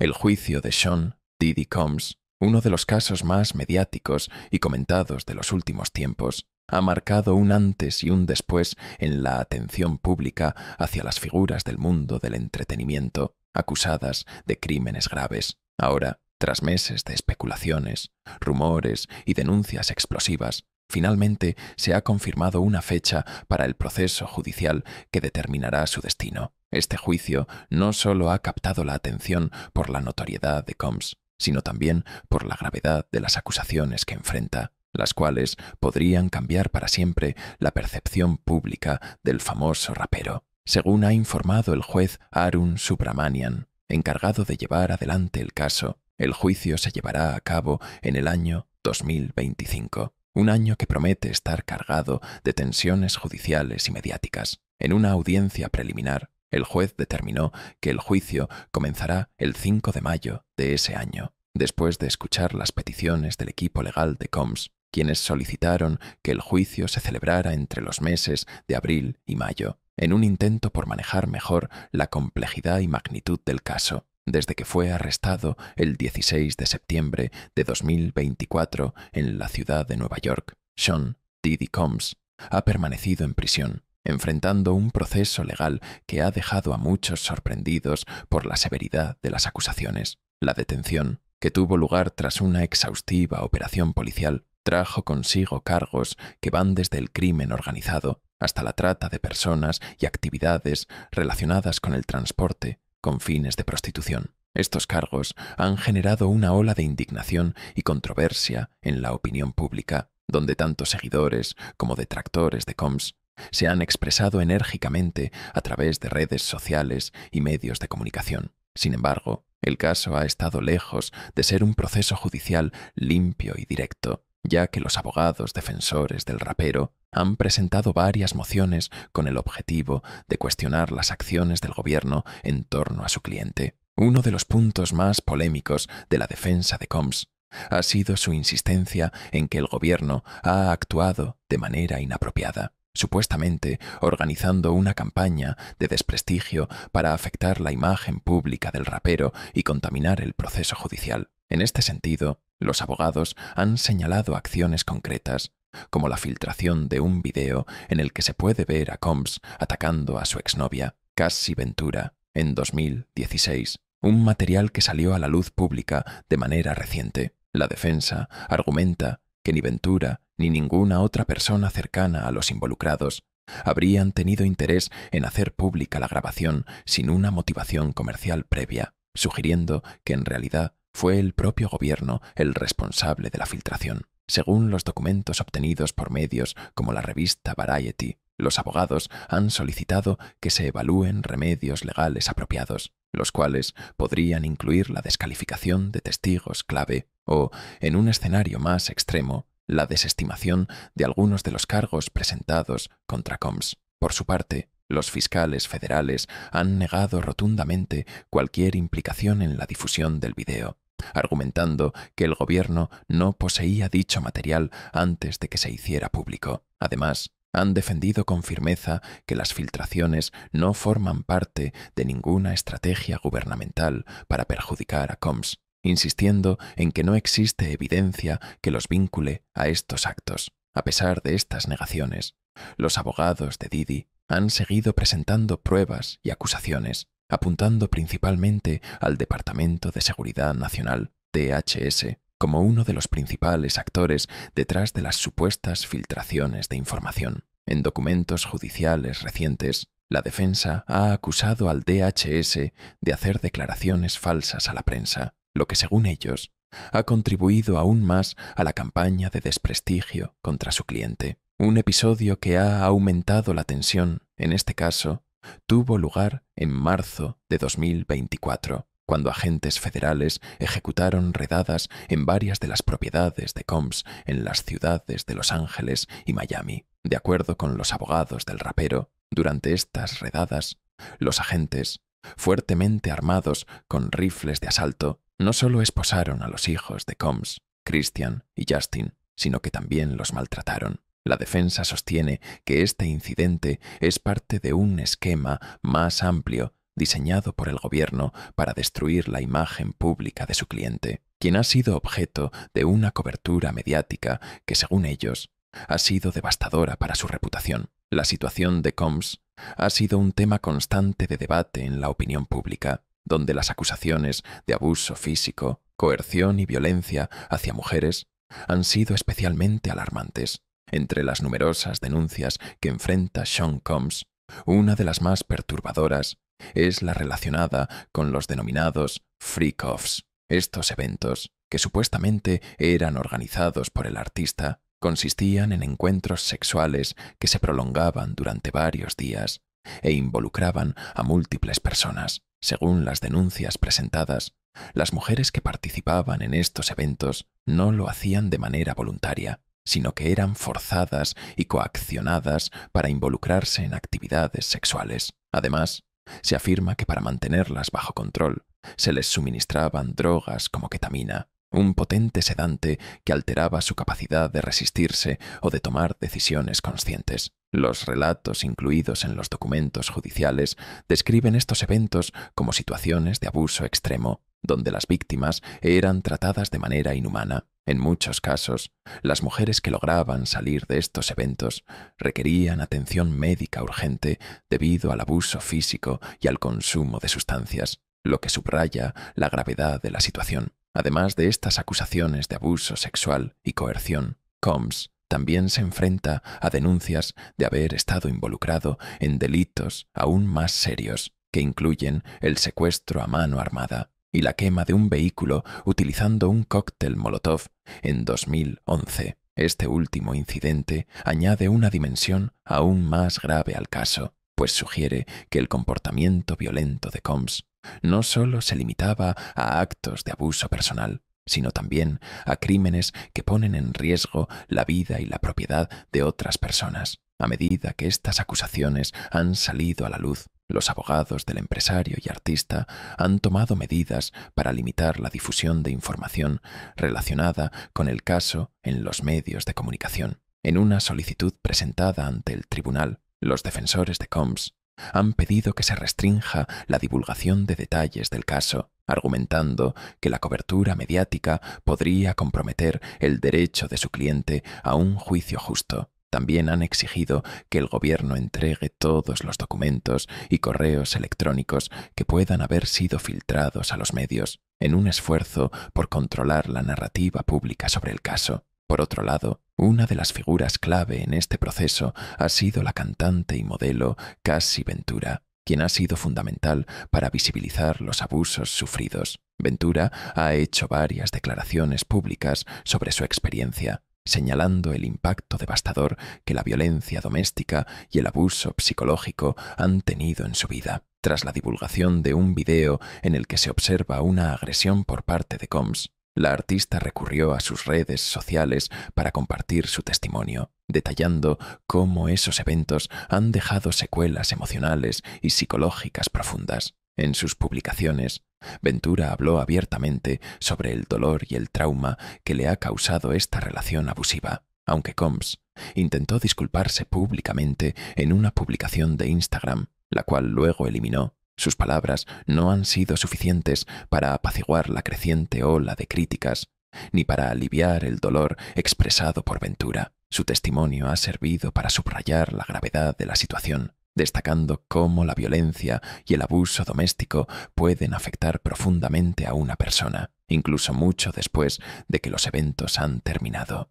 el juicio de Sean Diddy Combs, uno de los casos más mediáticos y comentados de los últimos tiempos, ha marcado un antes y un después en la atención pública hacia las figuras del mundo del entretenimiento acusadas de crímenes graves. Ahora, tras meses de especulaciones, rumores y denuncias explosivas, finalmente se ha confirmado una fecha para el proceso judicial que determinará su destino. Este juicio no solo ha captado la atención por la notoriedad de Combs, sino también por la gravedad de las acusaciones que enfrenta, las cuales podrían cambiar para siempre la percepción pública del famoso rapero, según ha informado el juez Arun Subramanian, encargado de llevar adelante el caso. El juicio se llevará a cabo en el año 2025, un año que promete estar cargado de tensiones judiciales y mediáticas. En una audiencia preliminar, el juez determinó que el juicio comenzará el 5 de mayo de ese año, después de escuchar las peticiones del equipo legal de Combs, quienes solicitaron que el juicio se celebrara entre los meses de abril y mayo, en un intento por manejar mejor la complejidad y magnitud del caso, desde que fue arrestado el 16 de septiembre de 2024 en la ciudad de Nueva York. Sean Diddy Combs ha permanecido en prisión enfrentando un proceso legal que ha dejado a muchos sorprendidos por la severidad de las acusaciones. La detención, que tuvo lugar tras una exhaustiva operación policial, trajo consigo cargos que van desde el crimen organizado hasta la trata de personas y actividades relacionadas con el transporte con fines de prostitución. Estos cargos han generado una ola de indignación y controversia en la opinión pública, donde tanto seguidores como detractores de coms, se han expresado enérgicamente a través de redes sociales y medios de comunicación. Sin embargo, el caso ha estado lejos de ser un proceso judicial limpio y directo, ya que los abogados defensores del rapero han presentado varias mociones con el objetivo de cuestionar las acciones del gobierno en torno a su cliente. Uno de los puntos más polémicos de la defensa de Combs ha sido su insistencia en que el gobierno ha actuado de manera inapropiada supuestamente organizando una campaña de desprestigio para afectar la imagen pública del rapero y contaminar el proceso judicial. En este sentido, los abogados han señalado acciones concretas, como la filtración de un video en el que se puede ver a Combs atacando a su exnovia, Cassie Ventura, en 2016, un material que salió a la luz pública de manera reciente. La defensa argumenta que ni Ventura ni ninguna otra persona cercana a los involucrados habrían tenido interés en hacer pública la grabación sin una motivación comercial previa, sugiriendo que en realidad fue el propio gobierno el responsable de la filtración. Según los documentos obtenidos por medios como la revista Variety, los abogados han solicitado que se evalúen remedios legales apropiados, los cuales podrían incluir la descalificación de testigos clave o, en un escenario más extremo, la desestimación de algunos de los cargos presentados contra Combs. Por su parte, los fiscales federales han negado rotundamente cualquier implicación en la difusión del video, argumentando que el gobierno no poseía dicho material antes de que se hiciera público. Además, han defendido con firmeza que las filtraciones no forman parte de ninguna estrategia gubernamental para perjudicar a Combs, insistiendo en que no existe evidencia que los vincule a estos actos. A pesar de estas negaciones, los abogados de Didi han seguido presentando pruebas y acusaciones, apuntando principalmente al Departamento de Seguridad Nacional, DHS, como uno de los principales actores detrás de las supuestas filtraciones de información. En documentos judiciales recientes, la defensa ha acusado al DHS de hacer declaraciones falsas a la prensa, lo que según ellos ha contribuido aún más a la campaña de desprestigio contra su cliente. Un episodio que ha aumentado la tensión, en este caso, tuvo lugar en marzo de 2024, cuando agentes federales ejecutaron redadas en varias de las propiedades de Combs en las ciudades de Los Ángeles y Miami. De acuerdo con los abogados del rapero, durante estas redadas, los agentes, fuertemente armados con rifles de asalto, no solo esposaron a los hijos de Combs, Christian y Justin, sino que también los maltrataron. La defensa sostiene que este incidente es parte de un esquema más amplio diseñado por el gobierno para destruir la imagen pública de su cliente, quien ha sido objeto de una cobertura mediática que, según ellos, ha sido devastadora para su reputación. La situación de Combs ha sido un tema constante de debate en la opinión pública, donde las acusaciones de abuso físico, coerción y violencia hacia mujeres han sido especialmente alarmantes. Entre las numerosas denuncias que enfrenta Sean Combs, una de las más perturbadoras es la relacionada con los denominados freak-offs, estos eventos, que supuestamente eran organizados por el artista, consistían en encuentros sexuales que se prolongaban durante varios días e involucraban a múltiples personas. Según las denuncias presentadas, las mujeres que participaban en estos eventos no lo hacían de manera voluntaria, sino que eran forzadas y coaccionadas para involucrarse en actividades sexuales. Además, se afirma que para mantenerlas bajo control, se les suministraban drogas como ketamina, un potente sedante que alteraba su capacidad de resistirse o de tomar decisiones conscientes. Los relatos incluidos en los documentos judiciales describen estos eventos como situaciones de abuso extremo, donde las víctimas eran tratadas de manera inhumana. En muchos casos, las mujeres que lograban salir de estos eventos requerían atención médica urgente debido al abuso físico y al consumo de sustancias, lo que subraya la gravedad de la situación. Además de estas acusaciones de abuso sexual y coerción, Combs también se enfrenta a denuncias de haber estado involucrado en delitos aún más serios, que incluyen el secuestro a mano armada y la quema de un vehículo utilizando un cóctel Molotov en 2011. Este último incidente añade una dimensión aún más grave al caso, pues sugiere que el comportamiento violento de Combs no solo se limitaba a actos de abuso personal, sino también a crímenes que ponen en riesgo la vida y la propiedad de otras personas. A medida que estas acusaciones han salido a la luz, los abogados del empresario y artista han tomado medidas para limitar la difusión de información relacionada con el caso en los medios de comunicación. En una solicitud presentada ante el tribunal, los defensores de Combs han pedido que se restrinja la divulgación de detalles del caso, argumentando que la cobertura mediática podría comprometer el derecho de su cliente a un juicio justo. También han exigido que el gobierno entregue todos los documentos y correos electrónicos que puedan haber sido filtrados a los medios, en un esfuerzo por controlar la narrativa pública sobre el caso. Por otro lado, una de las figuras clave en este proceso ha sido la cantante y modelo Cassie Ventura, quien ha sido fundamental para visibilizar los abusos sufridos. Ventura ha hecho varias declaraciones públicas sobre su experiencia, señalando el impacto devastador que la violencia doméstica y el abuso psicológico han tenido en su vida. Tras la divulgación de un video en el que se observa una agresión por parte de Combs, la artista recurrió a sus redes sociales para compartir su testimonio, detallando cómo esos eventos han dejado secuelas emocionales y psicológicas profundas. En sus publicaciones, Ventura habló abiertamente sobre el dolor y el trauma que le ha causado esta relación abusiva, aunque Combs intentó disculparse públicamente en una publicación de Instagram, la cual luego eliminó sus palabras no han sido suficientes para apaciguar la creciente ola de críticas, ni para aliviar el dolor expresado por Ventura. Su testimonio ha servido para subrayar la gravedad de la situación, destacando cómo la violencia y el abuso doméstico pueden afectar profundamente a una persona, incluso mucho después de que los eventos han terminado.